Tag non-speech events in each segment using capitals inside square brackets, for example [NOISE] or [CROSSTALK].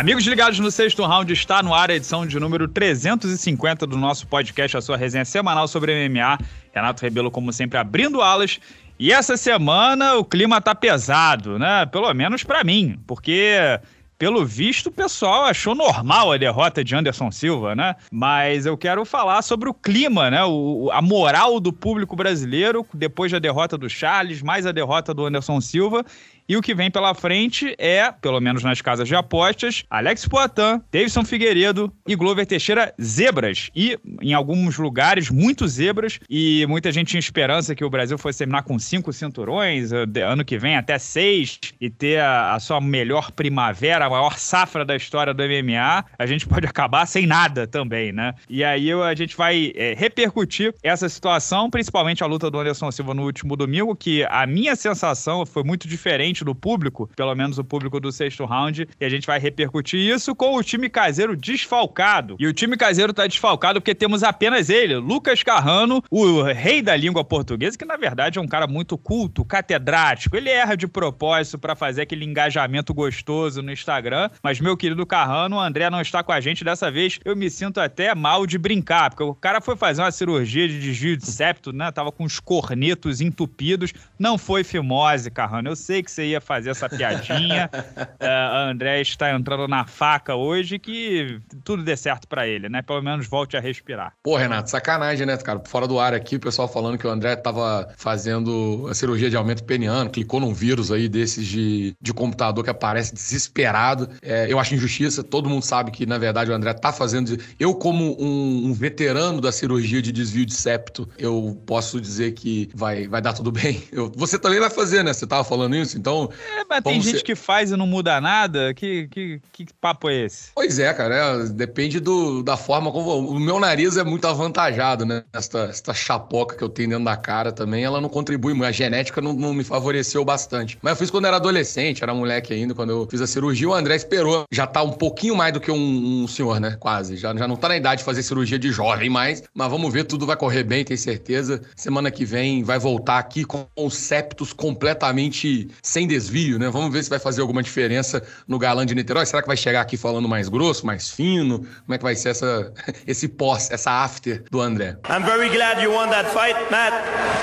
Amigos ligados no sexto round, está no ar a edição de número 350 do nosso podcast, a sua resenha semanal sobre MMA. Renato Rebelo, como sempre, abrindo alas. E essa semana o clima tá pesado, né? Pelo menos para mim, porque pelo visto o pessoal achou normal a derrota de Anderson Silva, né? Mas eu quero falar sobre o clima, né? O, a moral do público brasileiro depois da derrota do Charles, mais a derrota do Anderson Silva e o que vem pela frente é, pelo menos nas casas de apostas, Alex Poitin, Davidson Figueiredo e Glover Teixeira zebras. E em alguns lugares, muito zebras. E muita gente tinha esperança que o Brasil fosse terminar com cinco cinturões, eh, ano que vem até seis, e ter a, a sua melhor primavera, a maior safra da história do MMA. A gente pode acabar sem nada também, né? E aí a gente vai é, repercutir essa situação, principalmente a luta do Anderson Silva no último domingo, que a minha sensação foi muito diferente do público, pelo menos o público do sexto round, e a gente vai repercutir isso com o time caseiro desfalcado. E o time caseiro tá desfalcado porque temos apenas ele, Lucas Carrano, o rei da língua portuguesa, que na verdade é um cara muito culto, catedrático. Ele erra de propósito para fazer aquele engajamento gostoso no Instagram, mas meu querido Carrano, o André não está com a gente dessa vez. Eu me sinto até mal de brincar, porque o cara foi fazer uma cirurgia de desvio de septo, né? Tava com os cornetos entupidos. Não foi fimose, Carrano. Eu sei que você você ia fazer essa piadinha. uh, [LAUGHS] André está entrando na faca hoje que tudo dê certo para ele, né? Pelo menos volte a respirar. Pô, Renato, sacanagem, né, cara? Fora do ar aqui, o pessoal falando que o André estava fazendo a cirurgia de aumento peniano, clicou num vírus aí desses de, de computador que aparece desesperado. É, eu acho injustiça, todo mundo sabe que, na verdade, o André tá fazendo. Eu, como um, um veterano da cirurgia de desvio de septo, eu posso dizer que vai, vai dar tudo bem. Eu, você também vai fazer, né? Você tava falando isso, então então. É, mas tem gente ser... que faz e não muda nada. Que, que, que papo é esse? Pois é, cara. É, depende do, da forma como. O meu nariz é muito avantajado, né? Esta, esta chapoca que eu tenho dentro da cara também, ela não contribui muito. A genética não, não me favoreceu bastante. Mas eu fiz quando era adolescente, era moleque ainda. Quando eu fiz a cirurgia, o André esperou. Já tá um pouquinho mais do que um, um senhor, né? Quase. Já, já não tá na idade de fazer cirurgia de jovem mais. Mas vamos ver, tudo vai correr bem, tenho certeza. Semana que vem vai voltar aqui com conceptos completamente sem sem desvio, né? Vamos ver se vai fazer alguma diferença no galã de Niterói. Será que vai chegar aqui falando mais grosso, mais fino? Como é que vai ser essa, [LAUGHS] esse pós, essa after do André? I'm very glad you won that fight, Matt,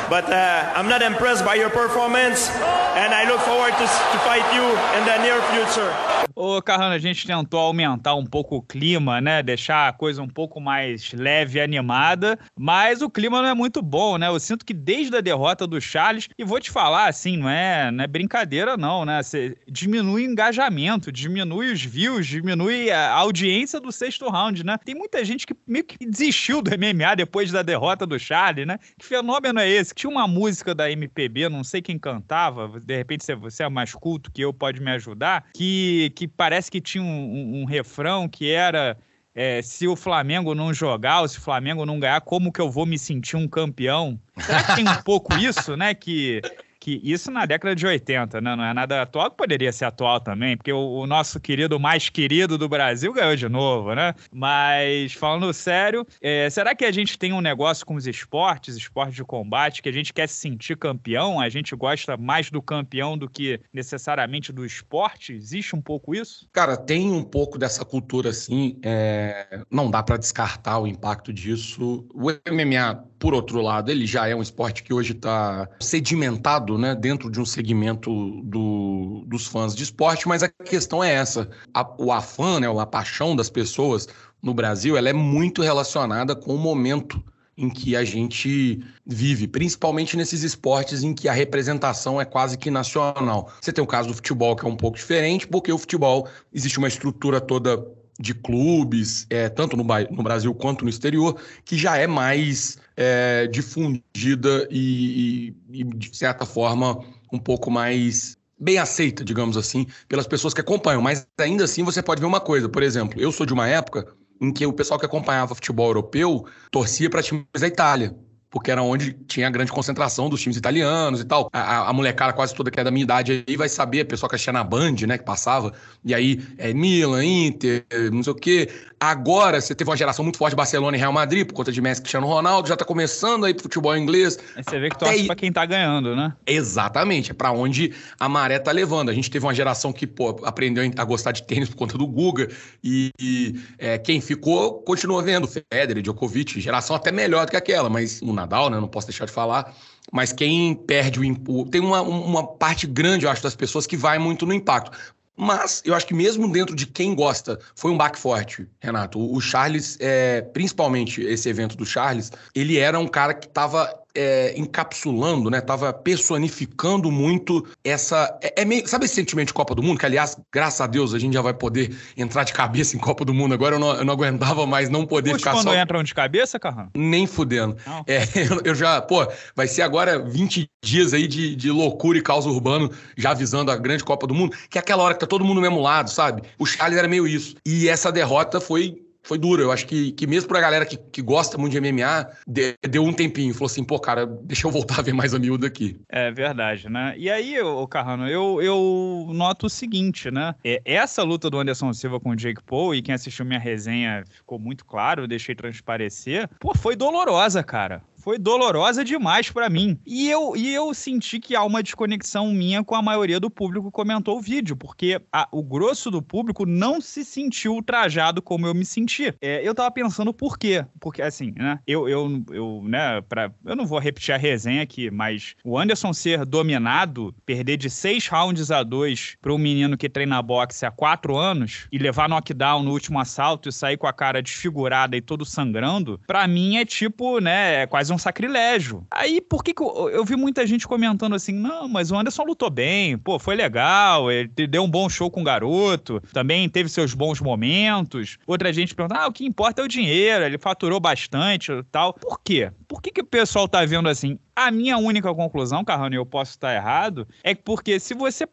but uh, I'm not impressed by your performance and I look forward to, to fight you in the near future. Ô, Carrano, a gente tentou aumentar um pouco o clima, né? Deixar a coisa um pouco mais leve e animada, mas o clima não é muito bom, né? Eu sinto que desde a derrota do Charles, e vou te falar, assim, não é, não é brincadeira brincadeira, não, né? Você diminui o engajamento, diminui os views, diminui a audiência do sexto round, né? Tem muita gente que meio que desistiu do MMA depois da derrota do Charlie, né? Que fenômeno é esse? Tinha uma música da MPB, não sei quem cantava, de repente você é mais culto que eu, pode me ajudar, que, que parece que tinha um, um, um refrão que era. É, se o Flamengo não jogar ou se o Flamengo não ganhar, como que eu vou me sentir um campeão? Será que tem um pouco isso, né? Que que isso na década de 80, né? Não é nada atual, que poderia ser atual também, porque o, o, nosso querido mais querido do Brasil ganhou de novo, né? Mas falando sério, é, será que a gente tem um negócio com os esportes, esportes de combate, que a gente quer se sentir campeão? A gente gosta mais do campeão do que necessariamente do esporte? Existe um pouco isso? Cara, tem um pouco dessa cultura assim. É... Não dá para descartar o impacto disso. O MMA por outro lado, ele já é um esporte que hoje está sedimentado né, dentro de um segmento do, dos fãs de esporte, mas a questão é essa. A, o afã, né, a paixão das pessoas no Brasil, ela é muito relacionada com o momento em que a gente vive, principalmente nesses esportes em que a representação é quase que nacional. Você tem o caso do futebol, que é um pouco diferente, porque o futebol existe uma estrutura toda de clubes, é, tanto no, no, Brasil quanto no exterior, que já é mais é, difundida e, e, e, de certa forma, um pouco mais bem aceita, digamos assim, pelas pessoas que acompanham. Mas ainda assim você pode ver uma coisa, por exemplo, eu sou de uma época em que o pessoal que acompanhava futebol europeu torcia para times da Itália porque era onde tinha a grande concentração dos times italianos e tal. A, a, molecada quase toda que é da minha idade aí vai saber, a pessoa que assistia na Band, né, que passava, e aí é Milan, Inter, não sei o quê. Agora você teve uma geração muito forte Barcelona e Real Madrid, por conta de Messi, Cristiano Ronaldo, já tá começando aí futebol inglês. Aí você vê que tu acha pra quem tá ganhando, né? Exatamente, é pra onde a maré tá levando. A gente teve uma geração que, pô, aprendeu a gostar de tênis por conta do Guga, e, e é, quem ficou, continua vendo, Federer, Djokovic, geração até melhor do que aquela, mas o Nadal, né? Não posso deixar de falar. Mas quem perde o impulso. Tem uma, uma parte grande, eu acho, das pessoas que vai muito no impacto. Mas eu acho que mesmo dentro de quem gosta, foi um baque forte, Renato. O Charles, é, principalmente esse evento do Charles, ele era um cara que estava é, encapsulando, né? Tava personificando muito essa. É, é meio, sabe esse sentimento de Copa do Mundo? Que, aliás, graças a Deus, a gente já vai poder entrar de cabeça em Copa do Mundo. Agora eu não, eu não aguentava mais não poder ficar quando só. quando entram de cabeça, Carrão? Nem fudendo. É, [LAUGHS] eu, eu, já, pô, vai ser agora 20 dias aí de, de loucura e caos urbano, já avisando a grande Copa do Mundo, que é aquela hora que tá todo mundo no mesmo lado, sabe? O Charles era meio isso. E essa derrota foi foi duro. Eu acho que, que mesmo pra galera que, que gosta muito de MMA, de, deu um tempinho. Falou assim, pô, cara, deixa eu voltar a ver mais a miúda aqui. É verdade, né? E aí, ô Carrano, eu, eu noto o seguinte, né? É, essa luta do Anderson Silva com o Jake Paul, e quem assistiu minha resenha ficou muito claro, eu deixei transparecer. Pô, foi dolorosa, cara foi dolorosa demais para mim. E eu, e eu senti que há uma desconexão minha com a maioria do público que comentou o vídeo, porque a, o grosso do público não se sentiu ultrajado como eu me senti. É, eu tava pensando por quê? Porque, assim, né? Eu, eu, eu, né, pra, eu não vou repetir a resenha aqui, mas o Anderson ser dominado, perder de seis rounds a dois pra um menino que treina boxe há quatro anos e levar knockdown no último assalto e sair com a cara desfigurada e todo sangrando, pra mim é tipo, né, é quase um um sacrilégio. Aí, por que, que eu, eu vi muita gente comentando assim, não, mas o Anderson lutou bem, pô, foi legal, ele deu um bom show com o garoto, também teve seus bons momentos. Outra gente pergunta: ah, o que importa é o dinheiro, ele faturou bastante e tal. Por quê? Por que, que o pessoal tá vendo assim? A minha única conclusão, Carrano, e eu posso estar errado, é porque se você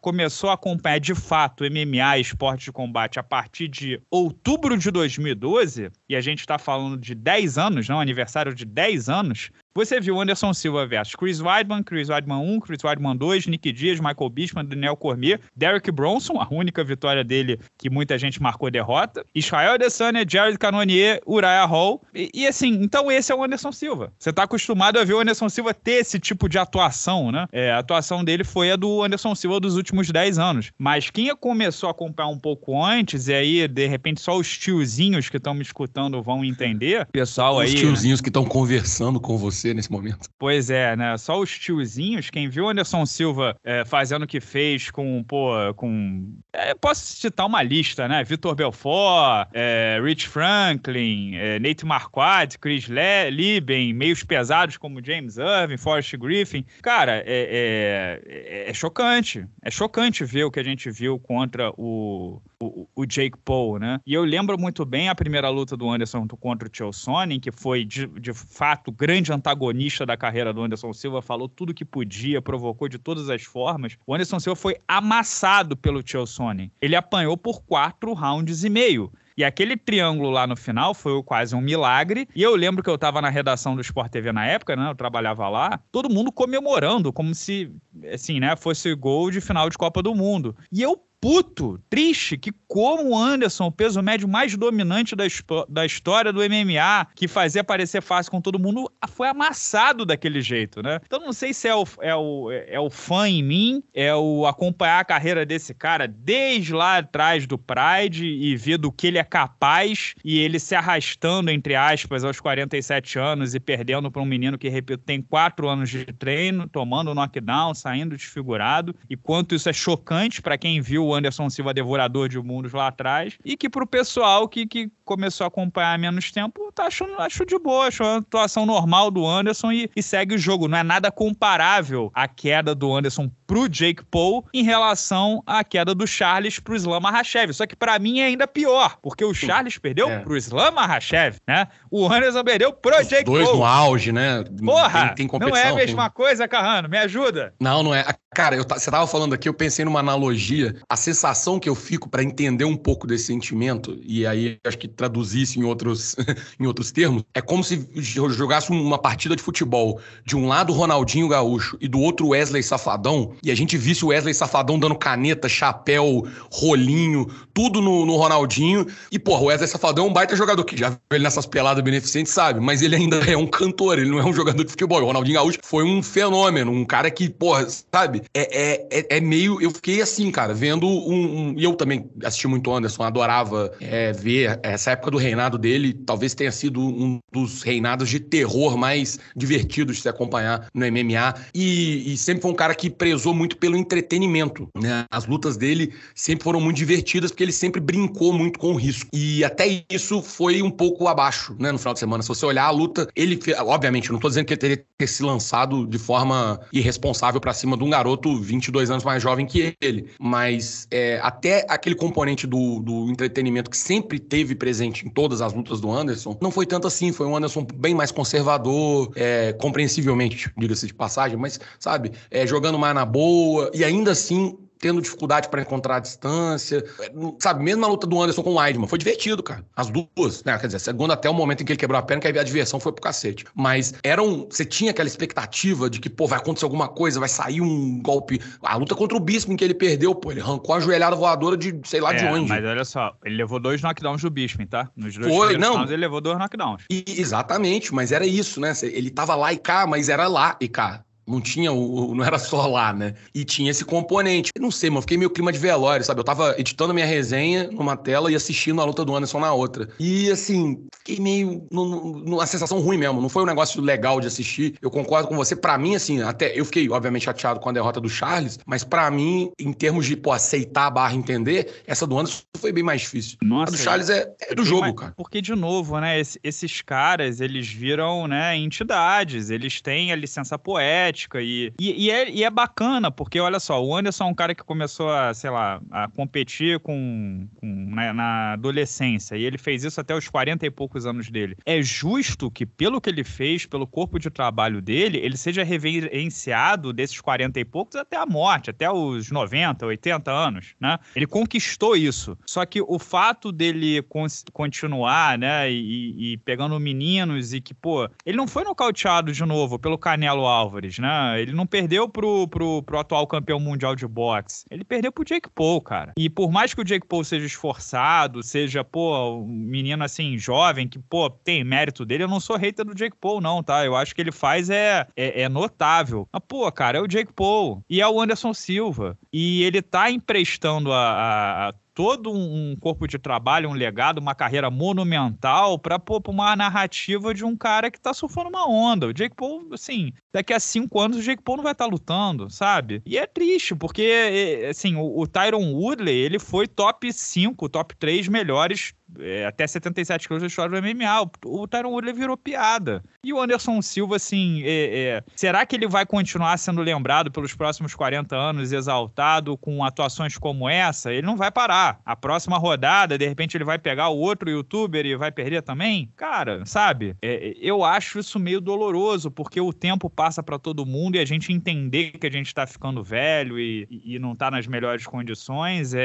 começou a acompanhar de fato MMA, esporte de combate, a partir de outubro de 2012, e a gente está falando de 10 anos, não, aniversário de 10 anos, você viu Anderson Silva versus Chris Weidman, Chris Weidman 1, Chris Weidman 2, Nick Dias, Michael Bispman, Daniel Cormier, Derek Bronson, a única vitória dele que muita gente marcou derrota, Israel Adesanya, Jared Cannonier, Uriah Hall. E, e, assim, então esse é o Anderson Silva. Você tá acostumado a ver o Anderson Silva ter esse tipo de atuação, né? É, a atuação dele foi a do Anderson Silva dos últimos 10 anos. Mas quem começou a acompanhar um pouco antes, e aí, de repente, só os tiozinhos que estão me escutando vão entender, pessoal os aí... Os né? tiozinhos né? que estão conversando com você nesse momento. Pois é, né? Só os tiozinhos, quem viu Anderson Silva é, fazendo o que fez com, pô, com. É, posso citar uma lista, né? Vitor Belfort, é, Rich Franklin, é, Nate Marquardt, Chris Le Lieben, meios pesados como James Irving, Forrest Griffin. Cara, é, é, é, é chocante. É chocante ver o que a gente viu contra o o, o, Jake Paul, né? E eu lembro muito bem a primeira luta do Anderson contra o Chael Sonnen, que foi, de, de fato, grande antagonista da carreira do Anderson Silva, falou tudo que podia, provocou de todas as formas. O Anderson Silva foi amassado pelo Chael Sonnen. Ele apanhou por quatro rounds e meio. E aquele triângulo lá no final foi quase um milagre. E eu lembro que eu estava na redação do Sport TV na época, né? Eu trabalhava lá. Todo mundo comemorando, como se, assim, né? Fosse gol de final de Copa do Mundo. E eu puto, triste, que como o Anderson, o peso médio mais dominante da, da história do MMA, que fazia parecer fácil com todo mundo, foi amassado daquele jeito, né? Então não sei se é o, é o, é o fã em mim, é o acompanhar a carreira desse cara desde lá atrás do Pride e ver do que ele é capaz e ele se arrastando, entre aspas, aos 47 anos e perdendo para um menino que, repito, tem quatro anos de treino, tomando knockdown, saindo desfigurado, e quanto isso é chocante para quem viu o Anderson Silva Devorador de Mundos lá atrás, e que para o pessoal que, que começou a acompanhar há menos tempo, tá achando, acho de boa, acho a atuação normal do Anderson e, e, segue o jogo. Não é nada comparável a queda do Anderson pro Jake Paul em relação à queda do Charles pro Islam Mahashev. Só que para mim é ainda pior, porque o Charles perdeu é. pro Islam Mahashev, né? O Anderson perdeu pro Os Jake dois Paul. Dois no auge, né? Porra! Tem, tem não é a mesma tem... coisa, Carrano? Me ajuda. Não, não é. Ah, cara, eu você tava falando aqui, eu pensei numa analogia. A sensação que eu fico para entender um pouco desse sentimento, e aí acho que traduzir isso em outros, [LAUGHS] em outros termos, é como se jogasse uma partida de futebol. De um lado, Ronaldinho Gaúcho e do outro, Wesley Safadão. E a gente visse o Wesley Safadão dando caneta, chapéu, rolinho, tudo no, no Ronaldinho. E, porra, o Wesley Safadão é um baita jogador que já viu ele nessas peladas beneficentes, sabe? Mas ele ainda [LAUGHS] é um cantor, ele não é um jogador de futebol. O Ronaldinho Gaúcho foi um fenômeno, um cara que, porra, sabe? É, é, é, é meio. Eu fiquei assim, cara, vendo um. um... E eu também assisti muito Anderson, adorava é, ver essa essa época do reinado dele talvez tenha sido um dos reinados de terror mais divertidos de se acompanhar no MMA. E, e sempre foi um cara que prezou muito pelo entretenimento. Né? As lutas dele sempre foram muito divertidas, porque ele sempre brincou muito com o risco. E até isso foi um pouco abaixo né, no final de semana. Se você olhar a luta, ele, obviamente, não estou dizendo que ele teria ter se lançado de forma irresponsável para cima de um garoto 22 anos mais jovem que ele, mas é, até aquele componente do, do entretenimento que sempre teve presente presente em todas as lutas do Anderson, não foi tanto assim. Foi um Anderson bem mais conservador, é, compreensivelmente, diga-se de passagem, mas, sabe, é, jogando mais na boa e ainda assim tendo dificuldade para encontrar a distância. É, sabe, mesmo a luta do Anderson com o Weidman, foi divertido, cara. As duas, né? Quer dizer, segundo até o momento em que ele quebrou a perna, que a diversão foi pro cacete. Mas eram. Você tinha aquela expectativa de que, pô, vai acontecer alguma coisa, vai sair um golpe. A luta contra o Bispo em que ele perdeu, pô, ele arrancou a joelhada voadora de sei lá é, de onde. Mas olha só, ele levou dois knockdowns do Bispo, tá? Nos dois foi, não. ele levou dois knockdowns. E, exatamente, mas era isso, né? Ele tava lá e cá, mas era lá e cá. Não tinha o, Não era só lá, né? E tinha esse componente. Eu não sei, mano. Fiquei meio clima de velório, sabe? Eu tava editando minha resenha numa tela e assistindo a luta do Anderson na outra. E assim, fiquei meio. numa sensação ruim mesmo. Não foi um negócio legal de assistir. Eu concordo com você. Para mim, assim, até eu fiquei, obviamente, chateado com a derrota do Charles, mas para mim, em termos de, pô, aceitar a barra entender, essa do Anderson foi bem mais difícil. Nossa, a do Charles é, é do jogo, mais... cara. Porque, de novo, né? Esses caras, eles viram, né, entidades, eles têm a licença poética estética e, e, e, é, e é bacana, porque olha só, o Anderson é um cara que começou a, sei lá, a competir com, com né, na adolescência e ele fez isso até os 40 e poucos anos dele. É justo que, pelo que ele fez, pelo corpo de trabalho dele, ele seja reverenciado desses 40 e poucos até a morte, até os 90, 80 anos, né? Ele conquistou isso. Só que o fato dele continuar, né, e, e pegando meninos e que, pô, ele não foi nocauteado de novo pelo Canelo Álvares, né? né? Ele não perdeu pro, pro, pro atual campeão mundial de boxe. Ele perdeu pro Jake Paul, cara. E por mais que o Jake Paul seja esforçado, seja, pô, um menino assim, jovem, que, pô, tem mérito dele, eu não sou hater do Jake Paul, não, tá? Eu acho que ele faz é, é, é notável. Mas, pô, cara, é o Jake Paul e é o Anderson Silva. E ele tá emprestando a, a, a todo um corpo de trabalho, um legado, uma carreira monumental para pôr uma narrativa de um cara que tá surfando uma onda. O Jake Paul, assim, daqui a cinco anos o Jake Paul não vai estar tá lutando, sabe? E é triste, porque, eh, assim, o, o Tyron Woodley, ele foi top 5, top 3 melhores é, até 77 quilos de história do MMA. O, o Tyron Woodley virou piada. E o Anderson Silva, assim, é, é, será que ele vai continuar sendo lembrado pelos próximos 40 anos, exaltado com atuações como essa? Ele não vai parar. A próxima rodada, de repente, ele vai pegar o outro youtuber e vai perder também? Cara, sabe? É, é eu acho isso meio doloroso, porque o tempo passa para todo mundo e a gente entender que a gente tá ficando velho e, e não tá nas melhores condições é,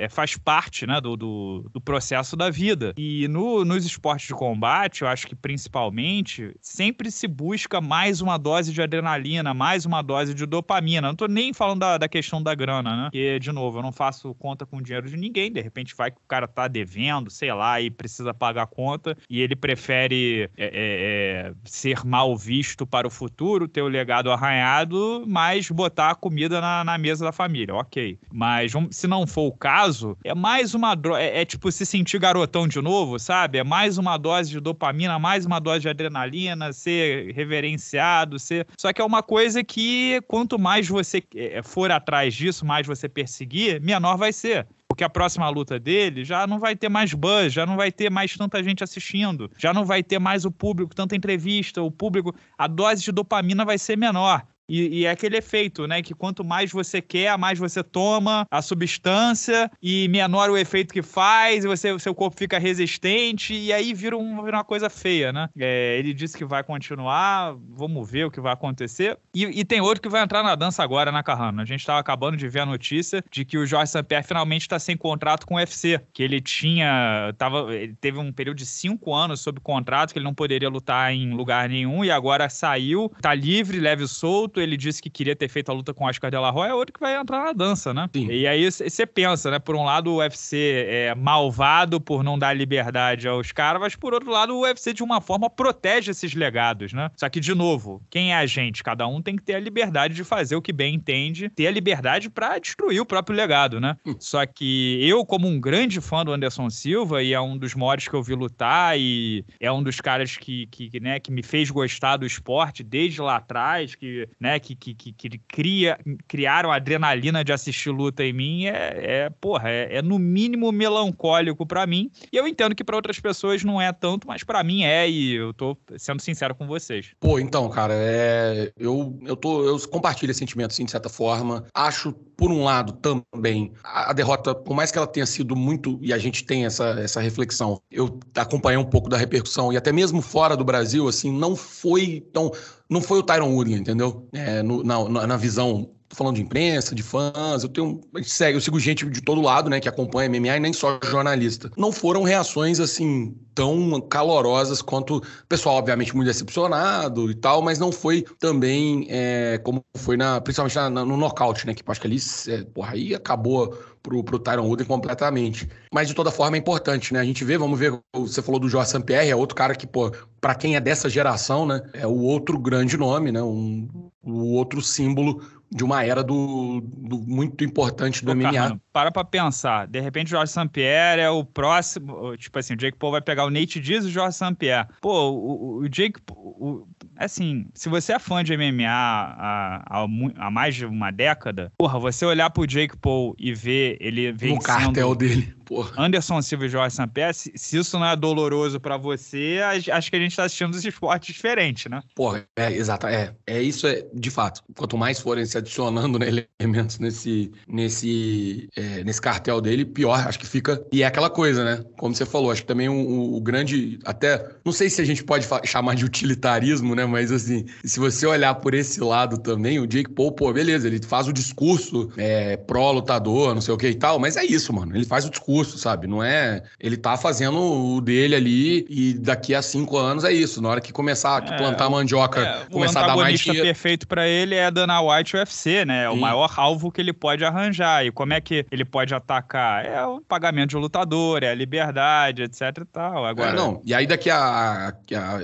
é, é, faz parte, né, do, do, do processo da da vida. E no, nos esportes de combate, eu acho que principalmente, sempre se busca mais uma dose de adrenalina, mais uma dose de dopamina. Não tô nem falando da, da questão da grana, né? Porque, de novo, eu não faço conta com o dinheiro de ninguém. De repente vai que o cara tá devendo, sei lá, e precisa pagar a conta, e ele prefere é, é, é ser mal visto para o futuro, ter o legado arranhado, mas botar a comida na, na mesa da família. Ok. Mas se não for o caso, é mais uma droga. É, é tipo se sentir garoto garotão de novo, sabe? É mais uma dose de dopamina, mais uma dose de adrenalina, ser reverenciado, ser. Só que é uma coisa que quanto mais você eh, for atrás disso, mais você perseguir, menor vai ser porque a próxima luta dele já não vai ter mais buzz, já não vai ter mais tanta gente assistindo, já não vai ter mais o público, tanta entrevista, o público, a dose de dopamina vai ser menor. E, e, é aquele efeito, né? Que quanto mais você quer, mais você toma a substância e menor o efeito que faz, e você, seu corpo fica resistente, e aí vira, um, vira uma coisa feia, né? É, ele disse que vai continuar, vamos ver o que vai acontecer. E, e tem outro que vai entrar na dança agora, na né, Carrano? A gente estava acabando de ver a notícia de que o Jorge Samper finalmente está sem contrato com o UFC, que ele tinha. Tava, ele teve um período de cinco anos sob contrato, que ele não poderia lutar em lugar nenhum, e agora saiu, tá livre, leve e solto ele disse que queria ter feito a luta com Oscar de la é outro que vai entrar na dança, né? Sim. E aí você pensa, né? Por um lado, o UFC é malvado por não dar liberdade aos caras, mas por outro lado, o UFC de uma forma protege esses legados, né? Só que, de novo, quem é a gente? Cada um tem que ter a liberdade de fazer o que bem entende, ter a liberdade para destruir o próprio legado, né? Hum. Só que eu, como um grande fã do Anderson Silva, e é um dos maiores que eu vi lutar, e é um dos caras que, que, né, que me fez gostar do esporte desde lá atrás, que né, que, que, que, que cria, criaram a adrenalina de assistir luta em mim, é, é porra, é, é no mínimo melancólico para mim. E eu entendo que para outras pessoas não é tanto, mas para mim é, e eu tô sendo sincero com vocês. Pô, então, cara, é, eu, eu, tô, eu compartilho esse sentimento, assim, de certa forma. Acho, por um lado, também, a, a derrota, por mais que ela tenha sido muito, e a gente tem essa, essa reflexão, eu acompanhei um pouco da repercussão, e até mesmo fora do Brasil, assim, não foi tão não foi o Tyron Woodley, entendeu? É, no, na, na visão falando de imprensa, de fãs, eu tenho. Segue, eu sigo gente de todo lado, né, que acompanha MMA e nem só jornalista. Não foram reações assim tão calorosas quanto o pessoal, obviamente, muito decepcionado e tal, mas não foi também é, como foi na, principalmente na, no nocaute, né? Que acho que ali, é, porra, aí acabou pro, pro Tyron Woodley completamente. Mas de toda forma é importante, né? A gente vê, vamos ver, você falou do Jorge Sampierre, é outro cara que, pô, para quem é dessa geração, né, é o outro grande nome, né? Um, o outro símbolo de uma era do, do muito importante do Ô, MMA. Carrano, para pra pensar. De repente, o Jorge Sampier é o próximo. Tipo assim, o Jake Paul vai pegar o Nate Diaz e o Jorge Sampier. Pô, o, o Jake. O, assim, se você é fã de MMA há, há, há, mais de uma década, porra, você olhar pro Jake Paul e ver ele vencendo... O cartel dele, porra. Anderson Silva e Jorge Sampé, se, se isso não é doloroso para você, acho que a gente tá assistindo esse esporte diferente, né? Porra, é, exato, é. É isso, é, de fato. Quanto mais forem se adicionando né, [LAUGHS] elementos nesse, nesse, é, nesse cartel dele, pior, acho que fica... E é aquela coisa, né? Como você falou, acho que também o, o grande, até... Não sei se a gente pode chamar de utilitarismo, né? né? Mas assim, se você olhar por esse lado também, o Jake Paul, pô, beleza, ele faz o discurso é, pró-lutador, não sei o que e tal, mas é isso, mano. Ele faz o discurso, sabe? Não é. Ele tá fazendo o dele ali e daqui a cinco anos é isso. Na hora que começar a é, plantar mandioca, é, começar a dar mais dinheiro. O perfeito para ele é Dana White UFC, né? É o Sim. maior alvo que ele pode arranjar. E como é que ele pode atacar? É o pagamento de lutador, é a liberdade, etc e tal. É, Agora... É, não. E aí daqui a, a,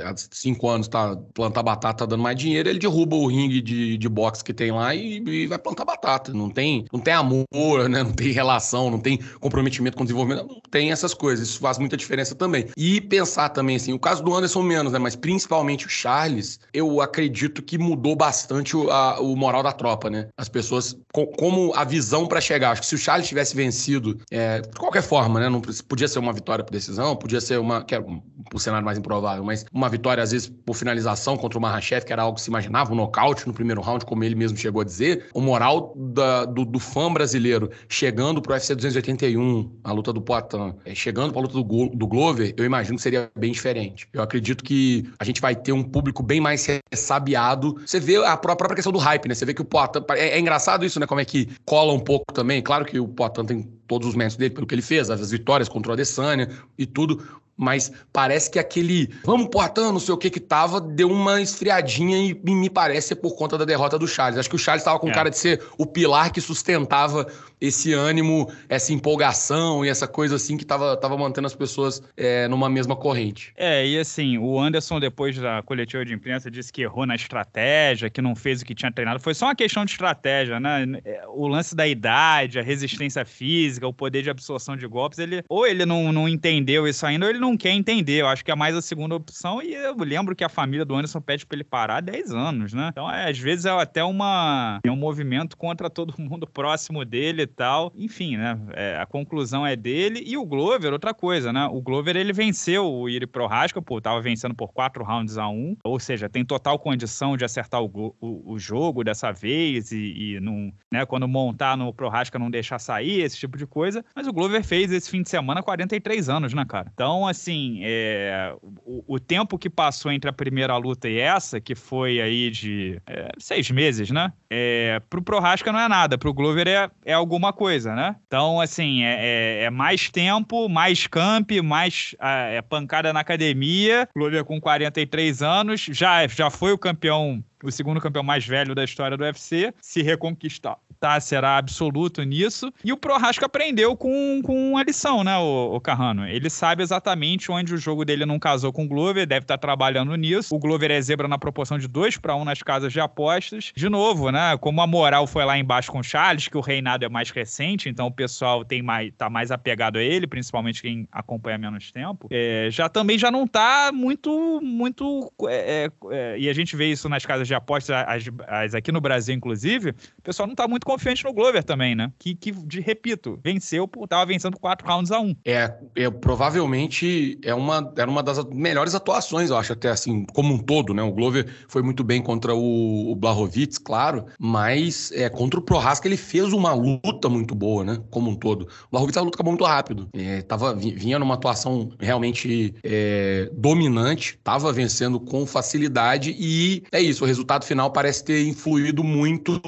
a cinco anos tá plantando plantar batata tá dando mais dinheiro, ele derruba o ringue de, de boxe que tem lá e, e, vai plantar batata. Não tem, não tem amor, né? não tem relação, não tem comprometimento com o desenvolvimento, não tem essas coisas. Isso faz muita diferença também. E pensar também assim, o caso do Anderson menos, né? mas principalmente o Charles, eu acredito que mudou bastante o, a, o moral da tropa, né? As pessoas, co como a visão para chegar. Acho que se o Charles tivesse vencido, é, de qualquer forma, né? Não, podia ser uma vitória por decisão, podia ser uma, que é um, um cenário mais improvável, mas uma vitória às vezes por finalização contra o Mahashev, que era algo que se imaginava, um nocaute no primeiro round, como ele mesmo chegou a dizer. O moral da, do, do, fã brasileiro chegando para o UFC 281, a luta do Poitin, eh, chegando para a luta do, do Glover, eu imagino que seria bem diferente. Eu acredito que a gente vai ter um público bem mais sabiado. Você vê a própria questão do hype, né? Você vê que o Poitin... É, é engraçado isso, né? Como é que cola um pouco também. Claro que o Poitin tem todos os méritos dele pelo que ele fez, as vitórias contra o Adesanya e tudo mas parece que aquele vamos portando, não sei o que que tava, deu uma esfriadinha e, e me parece por conta da derrota do Charles. Acho que o Charles estava com é. cara de ser o pilar que sustentava esse ânimo, essa empolgação e essa coisa assim que tava tava mantendo as pessoas é, numa mesma corrente. É, e assim, o Anderson, depois da coletiva de imprensa, disse que errou na estratégia, que não fez o que tinha treinado. Foi só uma questão de estratégia, né? É, o lance da idade, a resistência física, o poder de absorção de golpes, ele ou ele não, não entendeu isso ainda, ou ele não quer entender. Eu acho que é mais a segunda opção, e eu lembro que a família do Anderson pede para ele parar há 10 anos, né? Então, é, às vezes é até uma, é um movimento contra todo [LAUGHS] mundo próximo dele tal. Enfim, né? É, a conclusão é dele. E o Glover, outra coisa, né? O Glover, ele venceu o Iri Prohaska, pô, tava vencendo por quatro rounds a um. Ou seja, tem total condição de acertar o, o, o jogo dessa vez e, e não, né, quando montar no Prohaska não deixar sair, esse tipo de coisa. Mas o Glover fez esse fim de semana 43 anos, né, cara? Então, assim, é, o, o tempo que passou entre a primeira luta e essa, que foi aí de é, seis meses, né? É, pro Prohaska não é nada, pro Glover é, é algo alguma coisa, né? Então, assim, é, é, é mais tempo, mais camp, mais é, pancada na academia. Lula com 43 anos, já, já foi o campeão, o segundo campeão mais velho da história do UFC, se reconquistar tá será absoluto nisso. E o Prohasco aprendeu com, com a lição, né, o, o Carrano? Ele sabe exatamente onde o jogo dele não casou com o Glover, deve estar tá trabalhando nisso. O Glover é zebra na proporção de 2 para 1 nas casas de apostas. De novo, né? Como a moral foi lá embaixo com o Charles, que o reinado é mais recente, então o pessoal tem mais, tá mais apegado a ele, principalmente quem acompanha menos tempo. É, já também já não tá muito, muito. É, é, é e a gente vê isso nas casas de apostas, as, as aqui no Brasil, inclusive, o pessoal não tá muito confiante no Glover também, né? Que, que de, repito, venceu, tava vencendo quatro rounds a Um. É, é, provavelmente é uma, era uma das melhores atuações, eu acho, até assim, como um todo, né? O Glover foi muito bem contra o, o claro, mas é, contra o Prohaska ele fez uma luta muito boa, né? Como um todo. O Blahovic a luta acabou muito rápido. É, tava, vinha numa atuação realmente é, dominante, tava vencendo com facilidade e é isso, o resultado final parece ter influído muito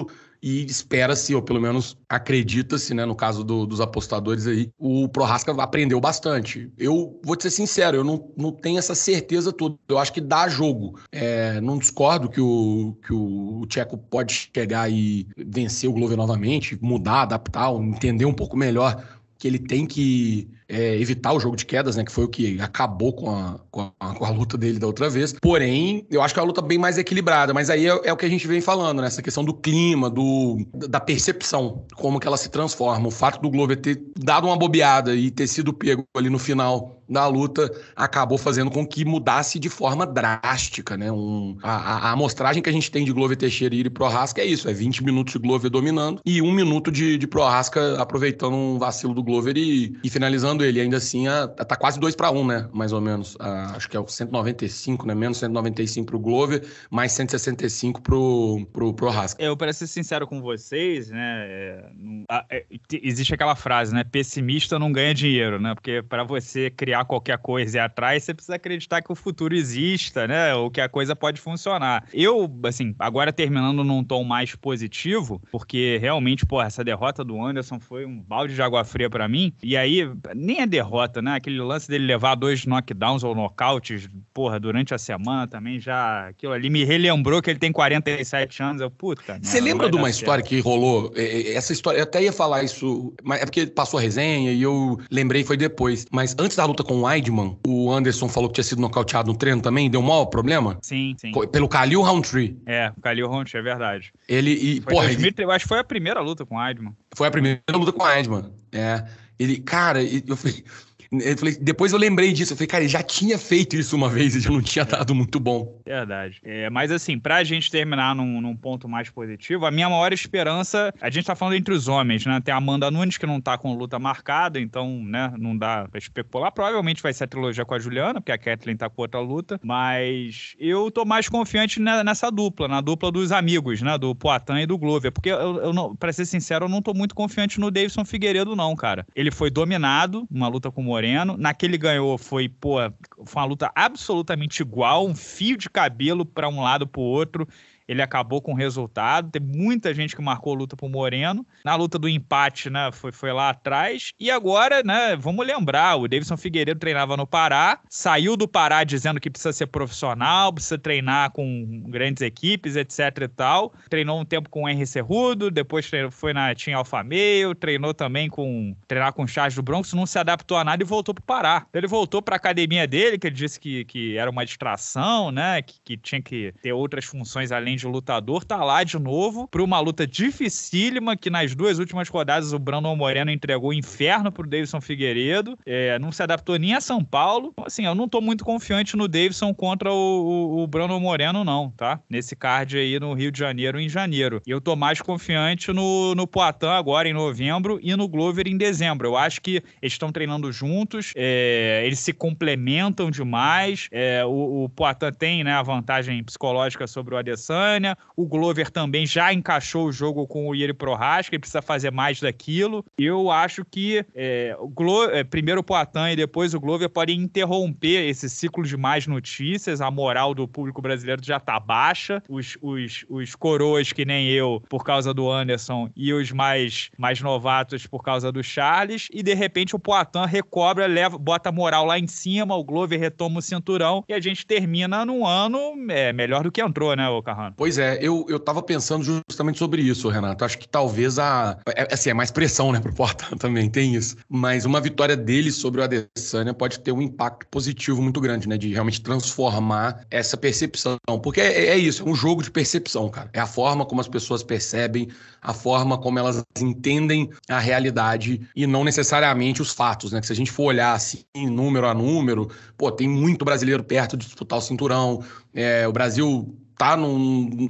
e espera-se, ou pelo menos acredita-se, né, no caso do, dos apostadores aí, o Prohaska aprendeu bastante. Eu vou te ser sincero, eu não, não tenho essa certeza toda. Eu acho que dá jogo. É, não discordo que o, que o Tcheco pode chegar e vencer o Glover novamente, mudar, adaptar, entender um pouco melhor que ele tem que é, evitar o jogo de quedas, né? Que foi o que acabou com a, com a, com, a, luta dele da outra vez. Porém, eu acho que é uma luta bem mais equilibrada, mas aí é, é o que a gente vem falando, né? Essa questão do clima, do, da percepção, como que ela se transforma. O fato do Glover ter dado uma bobeada e ter sido pego ali no final da luta acabou fazendo com que mudasse de forma drástica, né? Um, a, a amostragem que a gente tem de Glover Teixeira e ir pro arrasca é isso, é 20 minutos de Glover dominando e um minuto de, de arrasca aproveitando um vacilo do Glover e, e finalizando ele, ainda assim está ah, tá quase 2 para 1, né? Mais ou menos. A, ah, acho que é o 195, né? Menos 195 para o Glover, mais 165 para o pro, pro Haskell. Eu, para ser sincero com vocês, né? É, a, ah, é, existe aquela frase, né? Pessimista não ganha dinheiro, né? Porque para você criar qualquer coisa e atrás, você precisa acreditar que o futuro exista, né? Ou que a coisa pode funcionar. Eu, assim, agora terminando num tom mais positivo, porque realmente, porra, essa derrota do Anderson foi um balde de água fria para mim. E aí, nem nem é derrota, né? Aquele lance dele levar dois knockdowns ou nocautes, porra, durante a semana também já. Aquilo ali me relembrou que ele tem 47 anos. Eu, puta. Você lembra de uma história certo. que rolou? É, é, essa história, eu até ia falar isso, mas é porque passou a resenha e eu lembrei foi depois. Mas antes da luta com o Weidman, o Anderson falou que tinha sido nocauteado no treino também, deu um maior problema? Sim, sim. Pelo Kalil Roundtree. É, o Kalil Roundtree, é verdade. Ele, e, foi porra. 2003, ele... acho que foi a primeira luta com o Weidman. Foi a primeira luta com o Weidman. É. Ele, cara, eu falei, eu falei, depois eu lembrei disso. Eu falei, cara, ele já tinha feito isso uma vez e já não tinha é. dado muito bom. Verdade. É, mas assim, pra gente terminar num, num, ponto mais positivo, a minha maior esperança, a gente tá falando entre os homens, né? Tem a Amanda Nunes que não tá com luta marcada, então, né, não dá pra especular. Provavelmente vai ser a trilogia com a Juliana, porque a Kathleen tá com outra luta. Mas eu tô mais confiante nessa dupla, na dupla dos amigos, né? Do Poitin e do Glover. Porque eu, eu não, pra ser sincero, eu não tô muito confiante no Davidson Figueiredo, não, cara. Ele foi dominado, uma luta com o Moreno. Naquele ganhou foi, pô, foi uma luta absolutamente igual, um fio de cabelo para um lado para o outro ele acabou com o resultado. Tem muita gente que marcou luta pro Moreno. Na luta do empate, né, foi, foi lá atrás. E agora, né, vamos lembrar, o Davidson Figueiredo treinava no Pará, saiu do Pará dizendo que precisa ser profissional, precisa treinar com grandes equipes, etc e tal. Treinou um tempo com o Henry Cerrudo, depois treinou, foi na Team Alfa Meio, treinou também com treinar com o Charles do Bronx, não se adaptou a nada e voltou pro Pará. Então, ele voltou pra academia dele, que ele disse que, que era uma distração, né, que, que tinha que ter outras funções além de de lutador, tá lá de novo para uma luta dificílima que nas duas últimas rodadas o Brandon Moreno entregou o inferno pro Davidson Figueiredo, é, não se adaptou nem a São Paulo. Então, assim, eu não tô muito confiante no Davidson contra o, o, o Brandon Moreno, não, tá? Nesse card aí no Rio de Janeiro, em janeiro. E eu tô mais confiante no, no Poitin agora, em novembro, e no Glover em dezembro. Eu acho que eles estão treinando juntos, é, eles se complementam demais. É, o, o Poitin tem né, a vantagem psicológica sobre o Adesanya, Ucrânia. O Glover também já encaixou o jogo com o Yuri Prohaska, ele precisa fazer mais daquilo. Eu acho que é, Glo é, primeiro o Poitin e depois o Glover podem interromper esse ciclo de mais notícias. A moral do público brasileiro já está baixa. Os, os, os coroas, que nem eu, por causa do Anderson, e os mais, mais novatos por causa do Charles. E de repente o Poitin recobra, leva, bota a moral lá em cima, o Glover retoma o cinturão e a gente termina num ano é, melhor do que entrou, né, o Carrano? Pois é, eu, eu tava pensando justamente sobre isso, Renato. Acho que talvez a. É, assim, é mais pressão, né, pro Porta [LAUGHS] também, tem isso. Mas uma vitória dele sobre o Adesanya pode ter um impacto positivo muito grande, né, de realmente transformar essa percepção. Porque é, é, é isso, é um jogo de percepção, cara. É a forma como as pessoas percebem, a forma como elas entendem a realidade e não necessariamente os fatos, né? Que se a gente for olhar assim, número a número, pô, tem muito brasileiro perto de disputar o cinturão, é, o Brasil está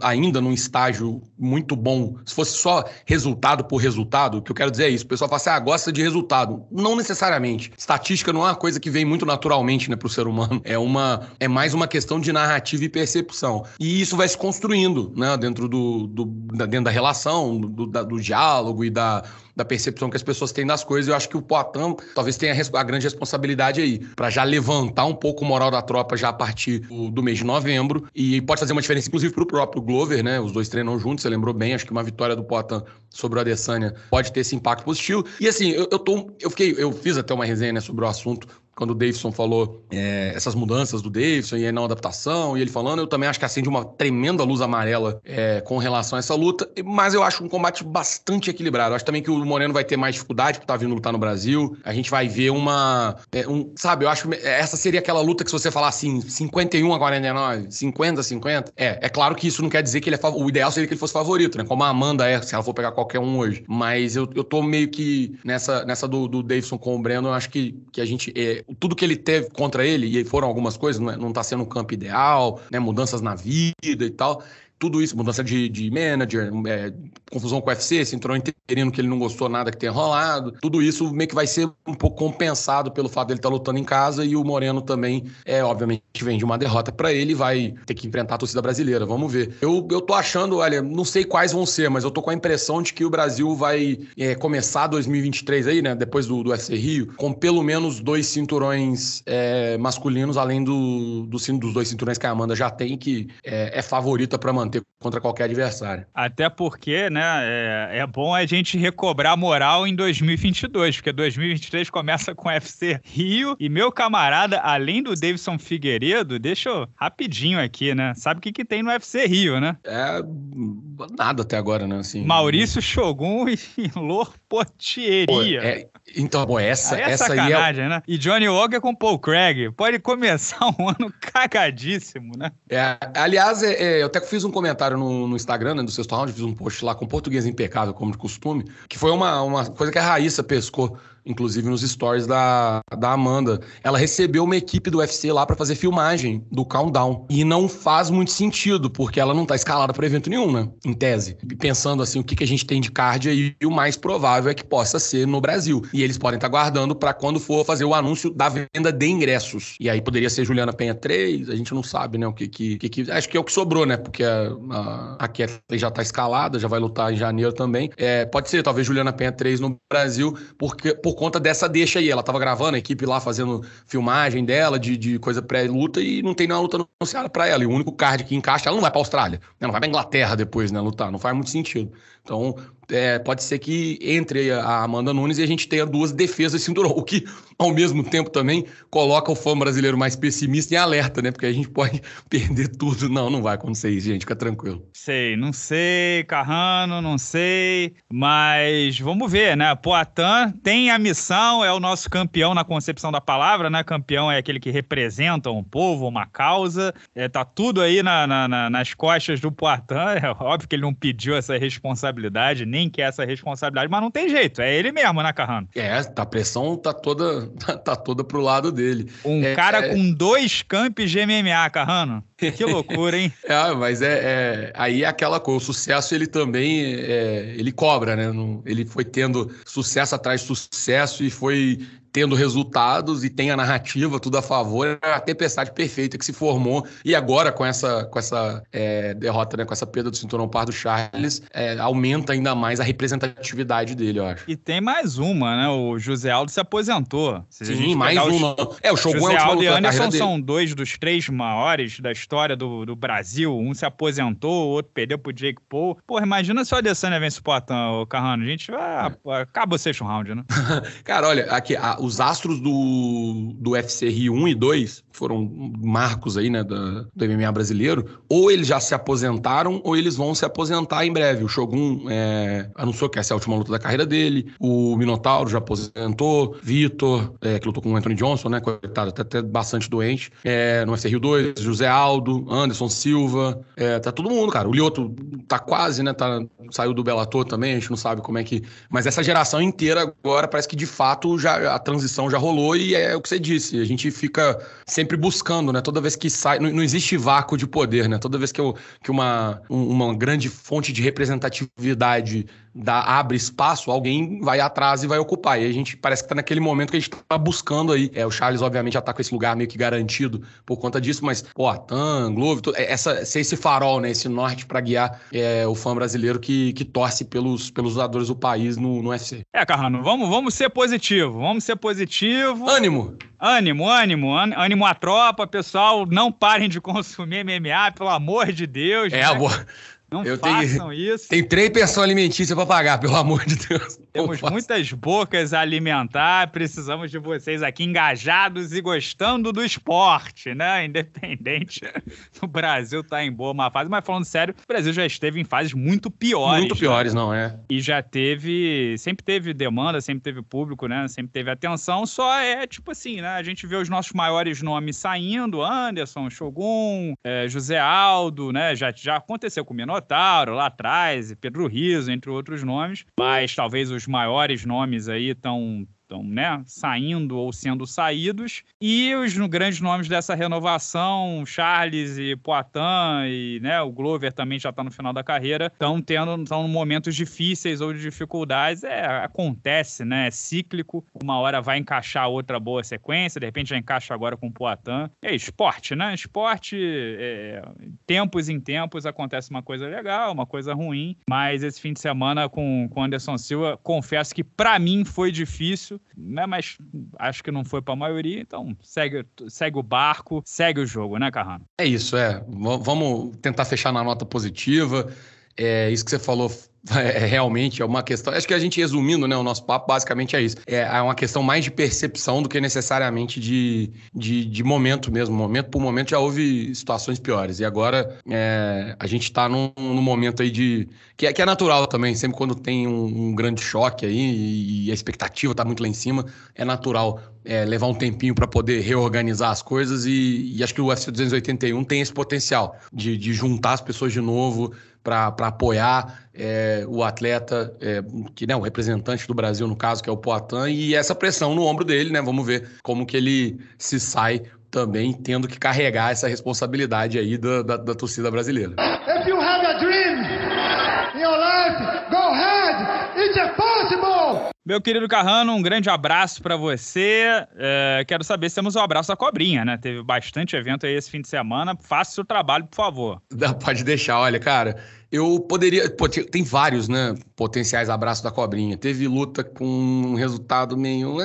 ainda num estágio muito bom. Se fosse só resultado por resultado, o que eu quero dizer é isso. O pessoal fala assim, ah, gosta de resultado. Não necessariamente. Estatística não é uma coisa que vem muito naturalmente né, para o ser humano. É, uma, é mais uma questão de narrativa e percepção. E isso vai se construindo né, dentro, do, do dentro da relação, do, da, do diálogo e da da percepção que as pessoas têm das coisas. Eu acho que o Poitin talvez tenha a grande responsabilidade aí, para já levantar um pouco o moral da tropa já a partir do, mês de novembro. E pode fazer uma diferença, inclusive, para o próprio Glover, né? Os dois treinam juntos, você lembrou bem. Acho que uma vitória do Poitin sobre o Adesanya pode ter esse impacto positivo. E assim, eu, eu, tô, eu fiquei, eu fiz até uma resenha né, sobre o assunto quando o Davidson falou é, essas mudanças do Davidson e a não adaptação, e ele falando, eu também acho que acende uma tremenda luz amarela é, com relação a essa luta, mas eu acho um combate bastante equilibrado. Eu acho também que o Moreno vai ter mais dificuldade por estar tá vindo lutar no Brasil. A gente vai ver uma. É, um, sabe, eu acho que essa seria aquela luta que se você falar assim, 51 a 49, 50 a 50. É, é claro que isso não quer dizer que ele é O ideal seria que ele fosse favorito, né? Como a Amanda é, se ela for pegar qualquer um hoje. Mas eu, eu tô meio que nessa, nessa do, do Davidson com o Breno, eu acho que, que a gente é, tudo que ele teve contra ele, e foram algumas coisas, não está é, sendo um campo ideal, né, mudanças na vida e tal tudo isso, mudança de, de manager, é, confusão com o UFC, se entrou interino que ele não gostou nada que tenha rolado, tudo isso meio que vai ser um pouco compensado pelo fato dele estar tá lutando em casa e o Moreno também, é, obviamente, vem de uma derrota para ele e vai ter que enfrentar a torcida brasileira, vamos ver. Eu, eu tô achando, olha, não sei quais vão ser, mas eu tô com a impressão de que o Brasil vai é, começar 2023 aí, né, depois do, do UFC Rio, com pelo menos dois cinturões é, masculinos, além do, do, dos dois cinturões que a Amanda já tem, que é, é favorita para manter ter contra qualquer adversário. Até porque, né, é, é bom a gente recobrar moral em 2022, porque 2023 começa com o UFC Rio e meu camarada, além do Davidson Figueiredo, deixa eu rapidinho aqui, né? Sabe o que, que tem no UFC Rio, né? É nada até agora, né? Assim, Maurício é... Shogun [LAUGHS] e Lor Potieria. é... Então, pô, essa, é essa é sacanagem, é... né? E Johnny Walker com Paul Craig. Pode começar [LAUGHS] um ano cagadíssimo, né? É, aliás, é, é eu até fiz um comentário no, no Instagram, né, do sexto round, fiz um post lá com português impecável, como de costume, que foi uma, uma coisa que a Raíssa pescou inclusive nos stories da, da Amanda. Ela recebeu uma equipe do UFC lá para fazer filmagem do countdown. E não faz muito sentido, porque ela não tá escalada para evento nenhum, né? Em tese. E pensando assim, o que, que a gente tem de card aí, o mais provável é que possa ser no Brasil. E eles podem estar tá guardando para quando for fazer o anúncio da venda de ingressos. E aí poderia ser Juliana Penha 3, a gente não sabe, né? O que que. que, que acho que é o que sobrou, né? Porque a, a, a Kathleen já tá escalada, já vai lutar em janeiro também. É, pode ser, talvez Juliana Penha 3 no Brasil, porque. Por por conta dessa deixa aí. Ela tava gravando, a equipe lá fazendo filmagem dela, de, de coisa pré-luta, e não tem nenhuma luta anunciada para ela. E o único card que encaixa, ela não vai pra Austrália, não né? vai pra Inglaterra depois, né? Lutar, não faz muito sentido. Então, é, pode ser que entre a Amanda Nunes e a gente tenha duas defesas cinturão, [LAUGHS] o que, ao mesmo tempo, também coloca o fã brasileiro mais pessimista em alerta, né? Porque a gente pode [LAUGHS] perder tudo. Não, não vai acontecer isso, gente, fica tranquilo. Sei, não sei, Carrano, não sei, mas vamos ver, né? Poatan tem a missão, é o nosso campeão na concepção da palavra, né? Campeão é aquele que representa um povo, uma causa, é, tá tudo aí na, na, na, nas costas do Poatan, [LAUGHS] é óbvio que ele não pediu essa responsabilidade responsabilidade, nem quer essa responsabilidade, mas não tem jeito, é ele mesmo, né, Carrano? É, tá, a pressão tá toda, [LAUGHS] tá, toda pro lado dele. Um é, cara é... com dois campos de MMA, Carrano. [LAUGHS] Que loucura, hein? é, [LAUGHS] mas é, é, aí é aquela coisa. O sucesso ele também é, ele cobra, né? Ele foi tendo sucesso atrás de sucesso e foi tendo resultados e tem a narrativa tudo a favor, é a tempestade perfeita que se formou. E agora, com essa, com essa é, derrota, né, com essa perda do cinturão par do Charles, é, aumenta ainda mais a representatividade dele, eu acho. E tem mais uma, né? O José Aldo se aposentou. Se Sim, mais uma. Os... É, o Shogun é José é o Aldo e Anderson são dois dos três maiores da história história do, do Brasil. Um se aposentou, o outro perdeu pro Jake Paul. Porra, imagina se o Adesanya vence o Poitin, Carrano. A gente ah, é. acaba o sexto round, né? [LAUGHS] Cara, olha, aqui, a, os astros do, do UFC Rio 1 e 2 foram marcos aí, né, do, do MMA brasileiro. Ou eles já se aposentaram, ou eles vão se aposentar em breve. O Shogun é, anunciou que essa é a última luta da carreira dele. O Minotauro já aposentou. Vitor, é, que lutou com o Anthony Johnson, né? Coitado, até, tá até bastante doente. É, no UFC Rio 2, José Aldo. Anderson Silva, é, tá todo mundo, cara. O Lioto tá quase, né? Tá, saiu do Bellator também, a gente não sabe como é que. Mas essa geração inteira agora parece que de fato já a transição já rolou e é o que você disse. A gente fica sempre buscando, né? Toda vez que sai, não, não existe vácuo de poder, né? Toda vez que, eu, que uma, uma grande fonte de representatividade dá, abre espaço, alguém vai atrás e vai ocupar. E a gente parece que está naquele momento que a gente está buscando aí. É, o Charles, obviamente, já tá com esse lugar meio que garantido por conta disso, mas, pô, Tan, Glove, é, essa, ser esse farol, né, esse norte para guiar é, o fã brasileiro que, que torce pelos, pelos jogadores do país no, no UFC. É, Carrano, vamos, vamos ser positivo, vamos ser positivo. Ânimo! Ânimo, ânimo, ânimo à tropa, pessoal. Não parem de consumir MMA, pelo amor de Deus. É, né? amor. Não eu façam tenho, isso. Tem três pessoas alimentícias para pagar, pelo amor de Deus. Temos Opa. muitas bocas a alimentar, precisamos de vocês aqui engajados e gostando do esporte, né? [LAUGHS] Independente do Brasil tá em boa uma fase, mas falando sério, o Brasil já esteve em fases muito piores. Muito né? piores, né? não é? E já teve, sempre teve demanda, sempre teve público, né? Sempre teve atenção, só é tipo assim, né? A gente vê os nossos maiores nomes saindo, Anderson, Shogun, é, José Aldo, né? Já, já aconteceu com o Minotauro lá atrás, Pedro Riso, entre outros nomes, mas talvez os os maiores nomes aí estão estão né, saindo ou sendo saídos. E os grandes nomes dessa renovação, Charles e Poitin e né, o Glover também já está no final da carreira, estão tendo tão momentos difíceis ou de dificuldades. É, acontece, né? É cíclico. Uma hora vai encaixar outra boa sequência, de repente já encaixa agora com o Poitin. É esporte, né? Esporte, é, tempos em tempos acontece uma coisa legal, uma coisa ruim, mas esse fim de semana com o Anderson Silva, confesso que para mim foi difícil né? Mas acho que não foi para a maioria, então segue, segue o barco, segue o jogo, né, Carrano? É isso, é. V vamos tentar fechar na nota positiva. É, isso que você falou [LAUGHS] é, realmente é uma questão. Acho que a gente resumindo, né, o nosso papo basicamente é isso. É, é, uma questão mais de percepção do que necessariamente de, de, de momento mesmo. Momento por momento já houve situações piores. E agora é, a gente está num, num, momento aí de. Que é, que é natural também, sempre quando tem um, um grande choque aí e, e a expectativa está muito lá em cima, é natural é, levar um tempinho para poder reorganizar as coisas e, e, acho que o UFC 281 tem esse potencial de, de juntar as pessoas de novo, para apoiar é, o atleta, é, que né, o representante do Brasil, no caso, que é o Poitin, e essa pressão no ombro dele, né? Vamos ver como que ele se sai também tendo que carregar essa responsabilidade aí da, da, da torcida brasileira. If you have a dream in your life, meu querido Carrano, um grande abraço para você. É, quero saber se temos o um abraço da cobrinha, né? Teve bastante evento aí esse fim de semana. Faça o seu trabalho, por favor. Não, pode deixar, olha, cara. Eu poderia. Pô, tem vários, né? Potenciais abraços da cobrinha. Teve luta com um resultado meio.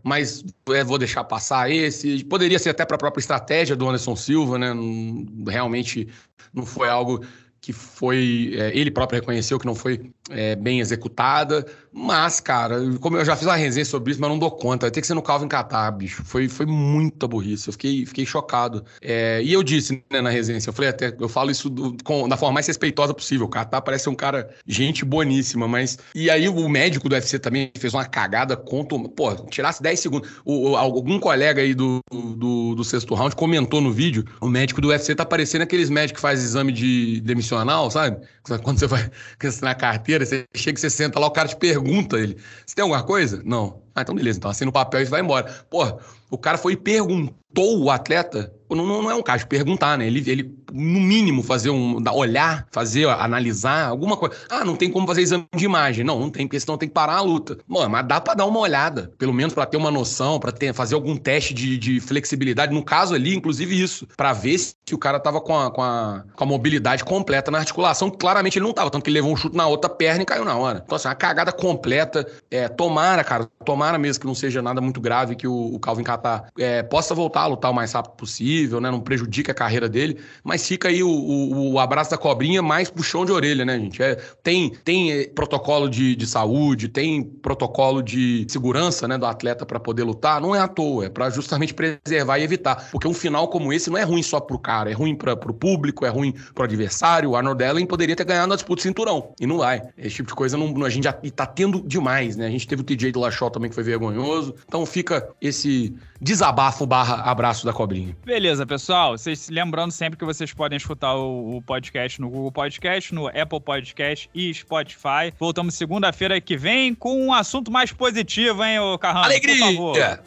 mas é, vou deixar passar esse. Poderia ser até para a própria estratégia do Anderson Silva, né? Não, realmente não foi algo que foi. É, ele próprio reconheceu que não foi é, bem executada. Mas, cara, como eu já fiz uma resenha sobre isso, mas não dou conta. Vai ter que ser no Calvin Catar, bicho. Foi, foi muita burrice. Eu fiquei, fiquei chocado. É, e eu disse né, na resenha, eu falei até, eu falo isso do, com, da forma mais respeitosa possível. O Catar parece um cara, gente boníssima, mas. E aí o médico do UFC também fez uma cagada contra. Pô, tirasse 10 segundos. O, algum colega aí do, do, do, sexto round comentou no vídeo: o médico do UFC tá parecendo aqueles médicos que faz exame de demissional, sabe? Quando você vai assinar [LAUGHS] tá carteira sexta você chega, você senta lá, o cara te pergunta ele: Você tem alguma coisa? Não. Ah, então beleza, então assina o papel e vai embora. Porra o cara foi e perguntou o atleta. Não, não, é um caso, perguntar, né? Ele, ele, no mínimo, fazer um. olhar, fazer, analisar, alguma coisa. Ah, não tem como fazer exame de imagem. Não, não tem, porque senão tem que parar a luta. Mano, mas dá para dar uma olhada, pelo menos para ter uma noção, para fazer algum teste de, de, flexibilidade. No caso ali, inclusive isso, para ver se o cara tava com a, com, a, com a mobilidade completa na articulação, que claramente ele não tava, tanto que ele levou um chute na outra perna e caiu na hora. Então, assim, uma cagada completa. É, tomara, cara, tomara mesmo que não seja nada muito grave que o, o Calvin Catar tá, é, possa voltar a lutar o mais rápido possível, né? Não prejudique a carreira dele, mas fica aí o, o, o abraço da cobrinha mais puxão de orelha, né, gente? É, tem, tem é, protocolo de, de saúde, tem protocolo de segurança, né, do atleta para poder lutar, não é à toa, é para justamente preservar e evitar, porque um final como esse não é ruim só pro cara, é ruim para pro público, é ruim pro adversário, o Arnold Allen poderia ter ganhado a disputa do cinturão, e não vai. Esse tipo de coisa não, a gente já tá tendo demais, né? A gente teve o TJ de Lachó também que foi vergonhoso, então fica esse desabafo barra abraço da cobrinha. Beleza, pessoal. Vocês lembrando sempre que vocês podem escutar o, o podcast no Google Podcast, no Apple Podcast e Spotify. Voltamos segunda-feira que vem com um assunto mais positivo, hein, ô Carrão? Alegria! Por favor.